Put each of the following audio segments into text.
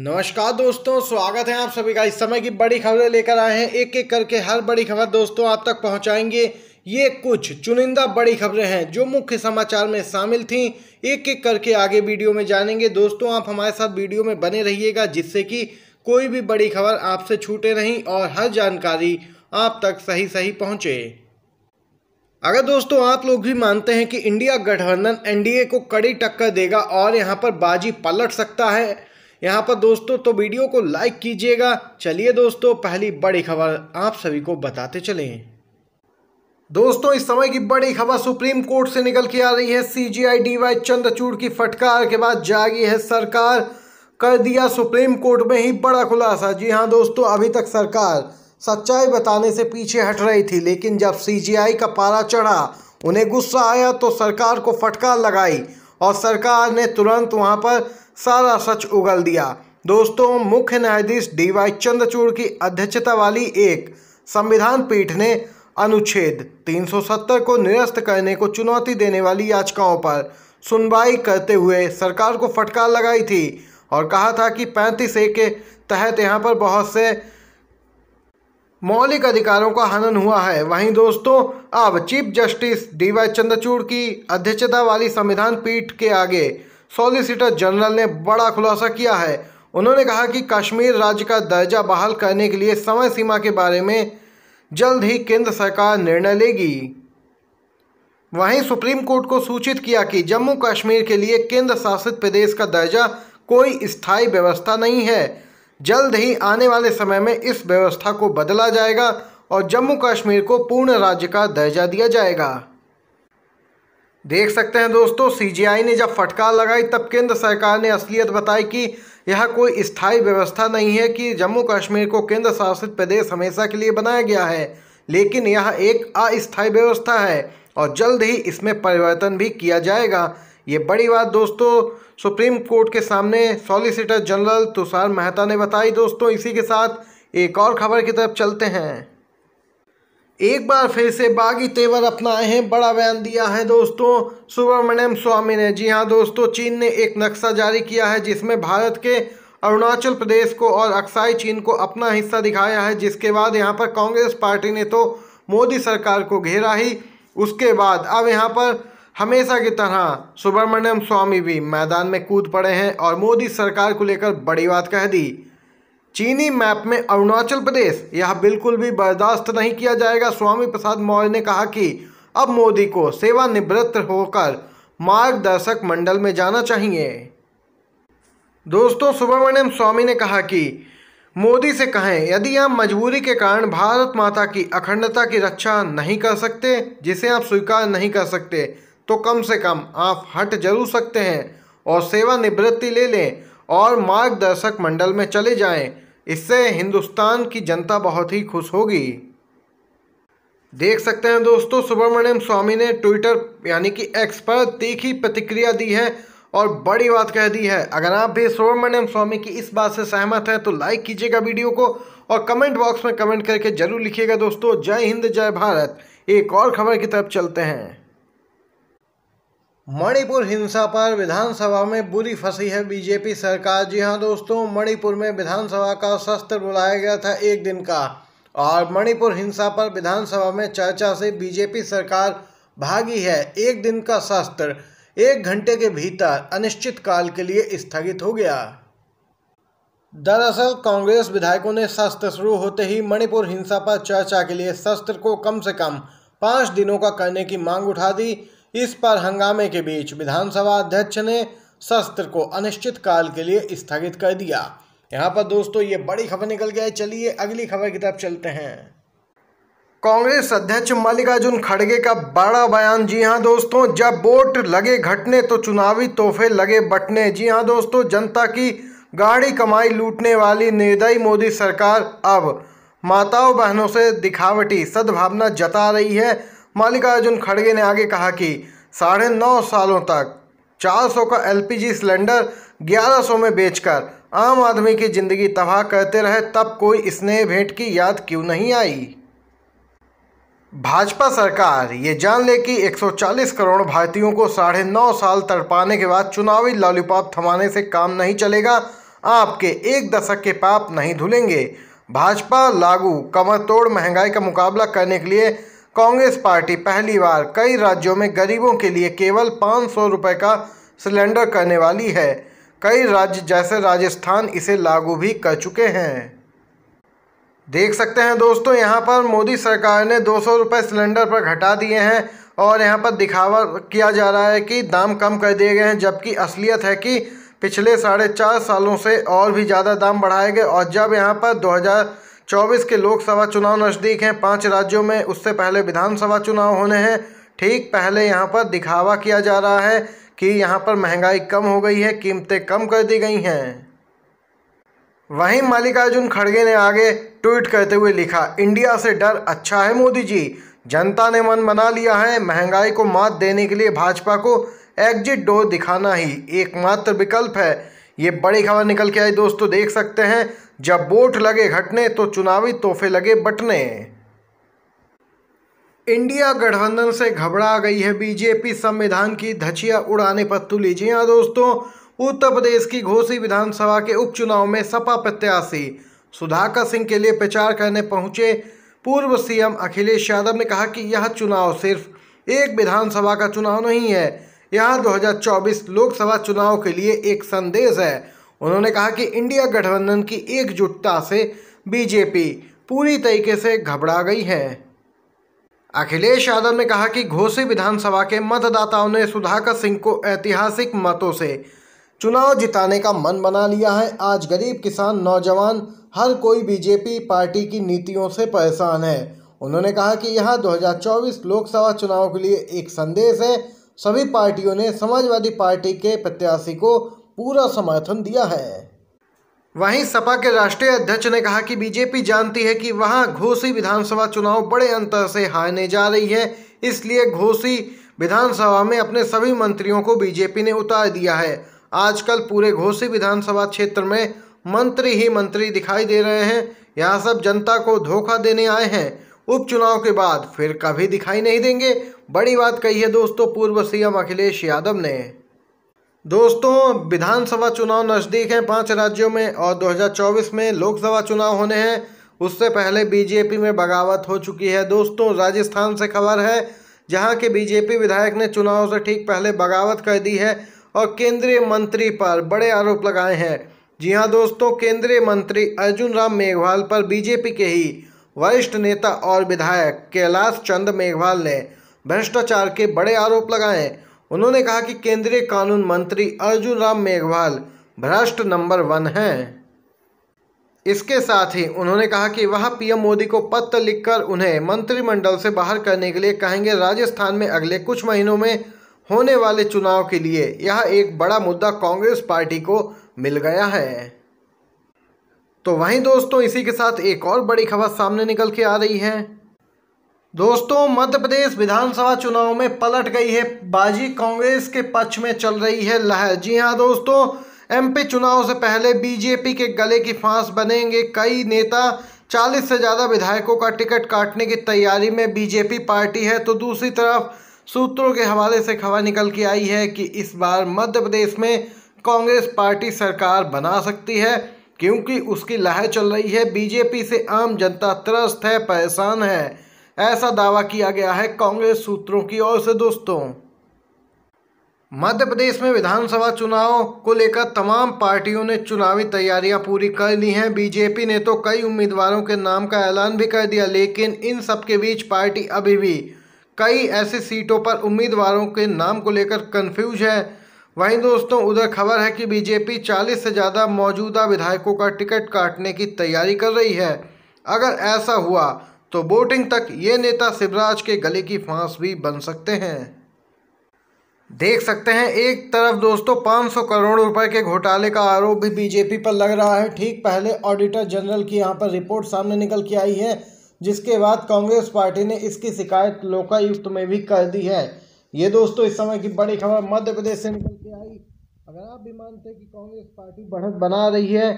नमस्कार दोस्तों स्वागत है आप सभी का इस समय की बड़ी खबरें लेकर आए हैं एक एक करके हर बड़ी खबर दोस्तों आप तक पहुंचाएंगे ये कुछ चुनिंदा बड़ी खबरें हैं जो मुख्य समाचार में शामिल थीं एक एक करके आगे वीडियो में जानेंगे दोस्तों आप हमारे साथ वीडियो में बने रहिएगा जिससे कि कोई भी बड़ी खबर आपसे छूटे नहीं और हर जानकारी आप तक सही सही पहुँचे अगर दोस्तों आप लोग भी मानते हैं कि इंडिया गठबंधन एनडीए को कड़ी टक्कर देगा और यहाँ पर बाजी पलट सकता है यहाँ पर दोस्तों तो वीडियो को लाइक कीजिएगा चलिए दोस्तों पहली बड़ी खबर आप सभी को बताते चलें दोस्तों इस समय की बड़ी खबर सुप्रीम कोर्ट से निकल के आ रही है सी जी चंद्रचूड की फटकार के बाद जागी है सरकार कर दिया सुप्रीम कोर्ट में ही बड़ा खुलासा जी हाँ दोस्तों अभी तक सरकार सच्चाई बताने से पीछे हट रही थी लेकिन जब आई का पारा चढ़ा उन्हें गुस्सा आया तो सरकार को फटकार लगाई और सरकार ने तुरंत वहाँ पर सारा सच उगल दिया दोस्तों मुख्य न्यायाधीश डी वाई चंद्रचूड़ की अध्यक्षता वाली एक संविधान पीठ ने अनुच्छेद 370 को निरस्त करने को चुनौती देने वाली याचिकाओं पर सुनवाई करते हुए सरकार को फटकार लगाई थी और कहा था कि पैंतीस ए के तहत यहाँ पर बहुत से मौलिक अधिकारों का हनन हुआ है वहीं दोस्तों अब chief justice D Y Chandrachud की अध्यक्षता वाली संविधान पीठ के आगे सॉलिसिटर जनरल ने बड़ा खुलासा किया है उन्होंने कहा कि कश्मीर राज्य का दर्जा बहाल करने के लिए समय सीमा के बारे में जल्द ही केंद्र सरकार निर्णय लेगी वहीं सुप्रीम कोर्ट को सूचित किया कि जम्मू कश्मीर के लिए केंद्र शासित प्रदेश का दर्जा कोई स्थायी व्यवस्था नहीं है जल्द ही आने वाले समय में इस व्यवस्था को बदला जाएगा और जम्मू कश्मीर को पूर्ण राज्य का दर्जा दिया जाएगा देख सकते हैं दोस्तों सीजीआई ने जब फटकार लगाई तब केंद्र सरकार ने असलियत बताई कि यह कोई स्थायी व्यवस्था नहीं है कि जम्मू कश्मीर को केंद्र शासित प्रदेश हमेशा के लिए बनाया गया है लेकिन यह एक अस्थायी व्यवस्था है और जल्द ही इसमें परिवर्तन भी किया जाएगा ये बड़ी बात दोस्तों सुप्रीम कोर्ट के सामने सॉलिसिटर जनरल तुषार मेहता ने बताई दोस्तों इसी के साथ एक और खबर की तरफ चलते हैं एक बार फिर से बागी तेवर अपनाए हैं बड़ा बयान दिया है दोस्तों सुब्रमण्यम स्वामी ने जी हाँ दोस्तों चीन ने एक नक्शा जारी किया है जिसमें भारत के अरुणाचल प्रदेश को और अक्साई चीन को अपना हिस्सा दिखाया है जिसके बाद यहाँ पर कांग्रेस पार्टी ने तो मोदी सरकार को घेरा ही उसके बाद अब यहाँ पर हमेशा की तरह सुब्रमण्यम स्वामी भी मैदान में कूद पड़े हैं और मोदी सरकार को लेकर बड़ी बात कह दी चीनी मैप में अरुणाचल प्रदेश यह बिल्कुल भी बर्दाश्त नहीं किया जाएगा स्वामी प्रसाद मौर्य ने कहा कि अब मोदी को सेवानिवृत्त होकर मार्गदर्शक मंडल में जाना चाहिए दोस्तों सुब्रमण्यम स्वामी ने कहा कि मोदी से कहें यदि आप मजबूरी के कारण भारत माता की अखंडता की रक्षा नहीं कर सकते जिसे आप स्वीकार नहीं कर सकते तो कम से कम आप हट जरूर सकते हैं और सेवानिवृत्ति ले लें और मार्गदर्शक मंडल में चले जाएं। इससे हिंदुस्तान की जनता बहुत ही खुश होगी देख सकते हैं दोस्तों सुब्रमण्यम स्वामी ने ट्विटर यानी कि एक्स पर तीखी प्रतिक्रिया दी है और बड़ी बात कह दी है अगर आप भी सुब्रमण्यम स्वामी की इस बात से सहमत हैं तो लाइक कीजिएगा वीडियो को और कमेंट बॉक्स में कमेंट करके जरूर लिखिएगा दोस्तों जय हिंद जय भारत एक और खबर की तरफ चलते हैं मणिपुर हिंसा पर विधानसभा में बुरी फंसी है बीजेपी सरकार जी हाँ दोस्तों मणिपुर में विधानसभा का सस्त्र बुलाया गया था एक दिन का और मणिपुर हिंसा पर विधानसभा में चर्चा से बीजेपी सरकार भागी है एक दिन का सस्त्र एक घंटे के भीतर अनिश्चित काल के लिए स्थगित हो गया दरअसल कांग्रेस विधायकों ने शस्त्र शुरू होते ही मणिपुर हिंसा पर चर्चा के लिए शस्त्र को कम से कम पाँच दिनों का करने की मांग उठा दी इस पर हंगामे के बीच विधानसभा अध्यक्ष ने शस्त्र को अनिश्चित काल के लिए स्थगित कर दिया यहाँ पर दोस्तों ये बड़ी खबर निकल है चलिए अगली खबर की तरफ चलते हैं कांग्रेस अध्यक्ष मल्लिकार्जुन खड़गे का बड़ा बयान जी हाँ दोस्तों जब वोट लगे घटने तो चुनावी तोहफे लगे बटने जी हाँ दोस्तों जनता की गाड़ी कमाई लूटने वाली निर्दयी मोदी सरकार अब माताओं बहनों से दिखावटी सद्भावना जता रही है मल्लिकार्जुन खड़गे ने आगे कहा कि साढ़े नौ सालों तक 400 का एलपीजी सिलेंडर 1100 में बेचकर आम आदमी की जिंदगी तबाह करते रहे तब कोई स्नेह भेंट की याद क्यों नहीं आई भाजपा सरकार ये जान ले कि 140 करोड़ भारतीयों को साढ़े नौ साल तड़पाने के बाद चुनावी लॉलीपॉप थमाने से काम नहीं चलेगा आपके एक दशक के पाप नहीं धुलेंगे भाजपा लागू कमर तोड़ महंगाई का मुकाबला करने के लिए कांग्रेस पार्टी पहली बार कई राज्यों में गरीबों के लिए केवल पाँच सौ रुपये का सिलेंडर करने वाली है कई राज्य जैसे राजस्थान इसे लागू भी कर चुके हैं देख सकते हैं दोस्तों यहाँ पर मोदी सरकार ने दो सौ रुपये सिलेंडर पर घटा दिए हैं और यहाँ पर दिखावा किया जा रहा है कि दाम कम कर दिए गए हैं जबकि असलियत है कि पिछले साढ़े चार सालों से और भी ज़्यादा दाम बढ़ाए गए और जब यहाँ पर चौबीस के लोकसभा चुनाव नज़दीक हैं पांच राज्यों में उससे पहले विधानसभा चुनाव होने हैं ठीक पहले यहाँ पर दिखावा किया जा रहा है कि यहाँ पर महंगाई कम हो गई है कीमतें कम कर दी गई हैं वहीं मल्लिकार्जुन खड़गे ने आगे ट्वीट करते हुए लिखा इंडिया से डर अच्छा है मोदी जी जनता ने मन बना लिया है महंगाई को मात देने के लिए भाजपा को एग्जिट डोर दिखाना ही एकमात्र विकल्प है ये बड़ी खबर निकल के आई दोस्तों देख सकते हैं जब वोट लगे घटने तो चुनावी तोहफे लगे बटने इंडिया गठबंधन से घबरा गई है बीजेपी संविधान की धचिया उड़ाने पर तुली जी हाँ दोस्तों उत्तर प्रदेश की घोसी विधानसभा के उपचुनाव में सपा प्रत्याशी सुधाकर सिंह के लिए प्रचार करने पहुंचे पूर्व सीएम अखिलेश यादव ने कहा कि यह चुनाव सिर्फ एक विधानसभा का चुनाव नहीं है यह 2024 लोकसभा चुनाव के लिए एक संदेश है उन्होंने कहा कि इंडिया गठबंधन की एकजुटता से बीजेपी पूरी तरीके से घबरा गई है अखिलेश यादव ने कहा कि घोसी विधानसभा के मतदाताओं ने सुधाकर सिंह को ऐतिहासिक मतों से चुनाव जिताने का मन बना लिया है आज गरीब किसान नौजवान हर कोई बीजेपी पार्टी की नीतियों से परेशान है उन्होंने कहा कि यह 2024 लोकसभा चुनाव के लिए एक संदेश है सभी पार्टियों ने समाजवादी पार्टी के प्रत्याशी को पूरा समर्थन दिया है वहीं सपा के राष्ट्रीय अध्यक्ष ने कहा कि बीजेपी जानती है कि वहां घोसी विधानसभा चुनाव बड़े अंतर से हारने जा रही है इसलिए घोसी विधानसभा में अपने सभी मंत्रियों को बीजेपी ने उतार दिया है आजकल पूरे घोसी विधानसभा क्षेत्र में मंत्री ही मंत्री दिखाई दे रहे हैं यहाँ सब जनता को धोखा देने आए हैं उपचुनाव के बाद फिर कभी दिखाई नहीं देंगे बड़ी बात कही है दोस्तों पूर्व सीएम अखिलेश यादव ने दोस्तों विधानसभा चुनाव नज़दीक हैं पांच राज्यों में और 2024 में लोकसभा चुनाव होने हैं उससे पहले बीजेपी में बगावत हो चुकी है दोस्तों राजस्थान से खबर है जहां के बीजेपी विधायक ने चुनाव से ठीक पहले बगावत कर दी है और केंद्रीय मंत्री पर बड़े आरोप लगाए हैं जी हाँ दोस्तों केंद्रीय मंत्री अर्जुन राम मेघवाल पर बीजेपी के ही वरिष्ठ नेता और विधायक कैलाश चंद मेघवाल ने भ्रष्टाचार के बड़े आरोप लगाए उन्होंने कहा कि केंद्रीय कानून मंत्री अर्जुन राम मेघवाल भ्रष्ट नंबर वन हैं इसके साथ ही उन्होंने कहा कि वह पीएम मोदी को पत्र लिखकर उन्हें मंत्रिमंडल से बाहर करने के लिए कहेंगे राजस्थान में अगले कुछ महीनों में होने वाले चुनाव के लिए यह एक बड़ा मुद्दा कांग्रेस पार्टी को मिल गया है तो वहीं दोस्तों इसी के साथ एक और बड़ी खबर सामने निकल के आ रही है दोस्तों मध्य प्रदेश विधानसभा चुनाव में पलट गई है बाजी कांग्रेस के पक्ष में चल रही है लहर जी हाँ दोस्तों एमपी चुनाव से पहले बीजेपी के गले की फांस बनेंगे कई नेता 40 से ज़्यादा विधायकों का टिकट काटने की तैयारी में बीजेपी पार्टी है तो दूसरी तरफ सूत्रों के हवाले से खबर निकल के आई है कि इस बार मध्य प्रदेश में कांग्रेस पार्टी सरकार बना सकती है क्योंकि उसकी लहर चल रही है बीजेपी से आम जनता त्रस्त है परेशान है ऐसा दावा किया गया है कांग्रेस सूत्रों की ओर से दोस्तों मध्य प्रदेश में विधानसभा चुनाव को लेकर तमाम पार्टियों ने चुनावी तैयारियां पूरी कर ली हैं बीजेपी ने तो कई उम्मीदवारों के नाम का ऐलान भी कर दिया लेकिन इन सब के बीच पार्टी अभी भी कई ऐसी सीटों पर उम्मीदवारों के नाम को लेकर कंफ्यूज है वहीं दोस्तों उधर खबर है कि बीजेपी चालीस से ज़्यादा मौजूदा विधायकों का टिकट काटने की तैयारी कर रही है अगर ऐसा हुआ तो वोटिंग तक ये नेता शिवराज के गले की फांस भी बन सकते हैं देख सकते हैं एक तरफ दोस्तों 500 करोड़ रुपए के घोटाले का आरोप भी बीजेपी पर लग रहा है ठीक पहले ऑडिटर जनरल की यहाँ पर रिपोर्ट सामने निकल के आई है जिसके बाद कांग्रेस पार्टी ने इसकी शिकायत लोकायुक्त में भी कर दी है ये दोस्तों इस समय की बड़ी खबर मध्य प्रदेश से निकल के आई अगर आप भी मानते हैं कि कांग्रेस पार्टी बढ़त बना रही है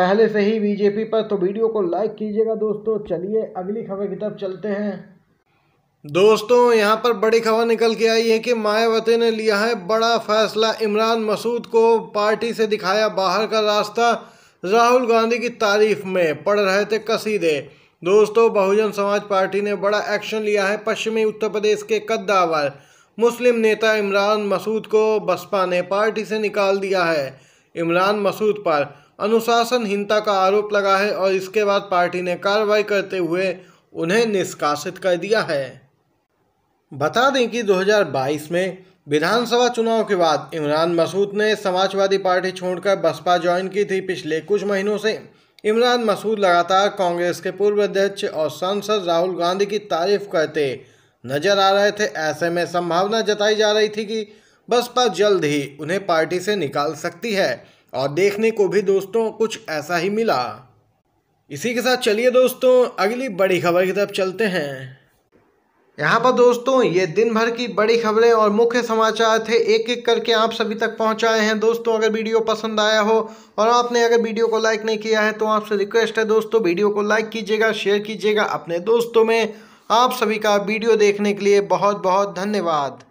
पहले से ही बीजेपी पर तो वीडियो को लाइक कीजिएगा दोस्तों चलिए अगली खबर की तरफ चलते हैं दोस्तों यहाँ पर बड़ी खबर निकल के आई है कि मायावती ने लिया है बड़ा फैसला इमरान मसूद को पार्टी से दिखाया बाहर का रास्ता राहुल गांधी की तारीफ में पढ़ रहे थे कसीदे दोस्तों बहुजन समाज पार्टी ने बड़ा एक्शन लिया है पश्चिमी उत्तर प्रदेश के कद्दावर मुस्लिम नेता इमरान मसूद को बसपा ने पार्टी से निकाल दिया है इमरान मसूद पर अनुशासनहीनता का आरोप लगा है और इसके बाद पार्टी ने कार्रवाई करते हुए उन्हें निष्कासित कर दिया है बता दें कि 2022 में विधानसभा चुनाव के बाद इमरान मसूद ने समाजवादी पार्टी छोड़कर बसपा ज्वाइन की थी पिछले कुछ महीनों से इमरान मसूद लगातार कांग्रेस के पूर्व अध्यक्ष और सांसद राहुल गांधी की तारीफ करते नजर आ रहे थे ऐसे में संभावना जताई जा रही थी कि बसपा जल्द ही उन्हें पार्टी से निकाल सकती है और देखने को भी दोस्तों कुछ ऐसा ही मिला इसी के साथ चलिए दोस्तों अगली बड़ी खबर की तरफ चलते हैं यहाँ पर दोस्तों ये दिन भर की बड़ी खबरें और मुख्य समाचार थे एक एक करके आप सभी तक पहुँचाए हैं दोस्तों अगर वीडियो पसंद आया हो और आपने अगर वीडियो को लाइक नहीं किया है तो आपसे रिक्वेस्ट है दोस्तों वीडियो को लाइक कीजिएगा शेयर कीजिएगा अपने दोस्तों में आप सभी का वीडियो देखने के लिए बहुत बहुत धन्यवाद